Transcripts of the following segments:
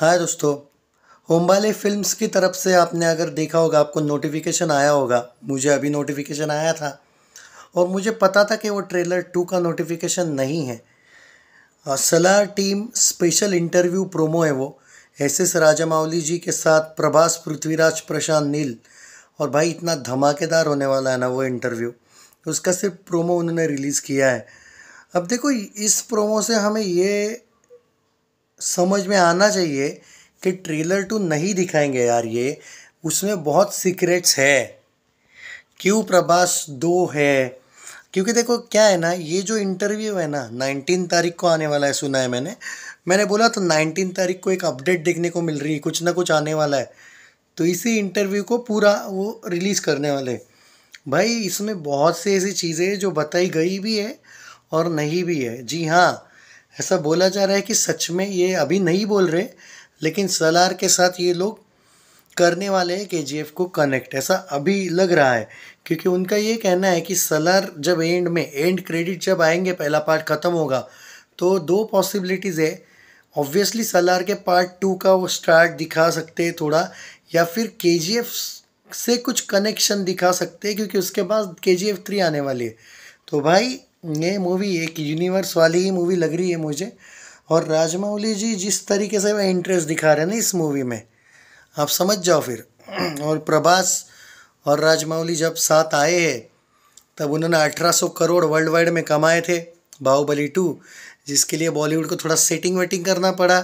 हाय दोस्तों होम्बाले फिल्म्स की तरफ से आपने अगर देखा होगा आपको नोटिफिकेशन आया होगा मुझे अभी नोटिफिकेशन आया था और मुझे पता था कि वो ट्रेलर टू का नोटिफिकेशन नहीं है Salaar team special interview promo है वो एस एस राजामौली जी के साथ प्रभास पृथ्वीराज प्रशांत नील और भाई इतना धमाकेदार होने वाला है ना वो इंटरव्यू उसका सिर्फ प्रोमो उन्होंने रिलीज़ किया है अब देखो इस प्रोमो से हमें ये समझ में आना चाहिए कि ट्रेलर टू तो नहीं दिखाएंगे यार ये उसमें बहुत सीक्रेट्स है क्यों प्रभास दो है क्योंकि देखो क्या है ना ये जो इंटरव्यू है ना नाइनटीन तारीख को आने वाला है सुना है मैंने मैंने बोला तो नाइनटीन तारीख को एक अपडेट देखने को मिल रही है कुछ ना कुछ आने वाला है तो इसी इंटरव्यू को पूरा वो रिलीज़ करने वाले भाई इसमें बहुत सी ऐसी चीज़ें जो बताई गई भी है और नहीं भी है जी हाँ ऐसा बोला जा रहा है कि सच में ये अभी नहीं बोल रहे लेकिन सलार के साथ ये लोग करने वाले हैं के जी एफ को कनेक्ट ऐसा अभी लग रहा है क्योंकि उनका ये कहना है कि सलार जब एंड में एंड क्रेडिट जब आएंगे पहला पार्ट ख़त्म होगा तो दो पॉसिबिलिटीज़ है ऑब्वियसली सलार के पार्ट टू का वो स्टार्ट दिखा सकते हैं थोड़ा या फिर के जी एफ से कुछ कनेक्शन दिखा सकते हैं क्योंकि उसके बाद के जी एफ थ्री आने वाली है तो भाई ये मूवी एक यूनिवर्स वाली ही मूवी लग रही है मुझे और राजमौली जी जिस तरीके से वह इंटरेस्ट दिखा रहे हैं ना इस मूवी में आप समझ जाओ फिर और प्रभास और राजमौली जब साथ आए हैं तब उन्होंने 1800 करोड़ वर्ल्ड वाइड में कमाए थे बाहुबली टू जिसके लिए बॉलीवुड को थोड़ा सेटिंग वेटिंग करना पड़ा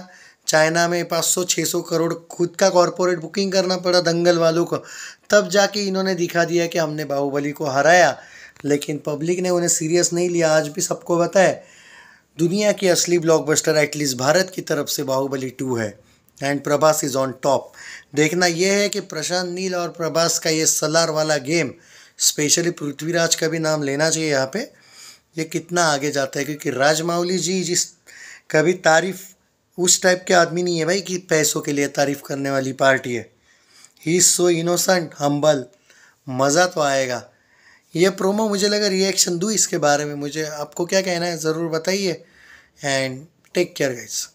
चाइना में पाँच सौ छः सौ करोड़ खुद का कॉरपोरेट बुकिंग करना पड़ा दंगल वालों को तब जाके इन्होंने दिखा दिया कि हमने बाहुबली को हराया लेकिन पब्लिक ने उन्हें सीरियस नहीं लिया आज भी सबको पता है दुनिया की असली ब्लॉकबस्टर एटलीस्ट भारत की तरफ से बाहुबली टू है and Prabhas is on top देखना यह है कि प्रशांत नील और प्रभास का ये सलार वाला गेम स्पेशली पृथ्वीराज का भी नाम लेना चाहिए यहाँ पे ये कितना आगे जाता है क्योंकि राजमाउली जी जिस कभी तारीफ उस टाइप के आदमी नहीं है भाई कि पैसों के लिए तारीफ करने वाली पार्टी है he is so innocent humble मज़ा तो आएगा ये प्रोमो मुझे लगा रिएक्शन दूँ इसके बारे में मुझे आपको क्या कहना है ज़रूर बताइए एंड टेक केयर गाइस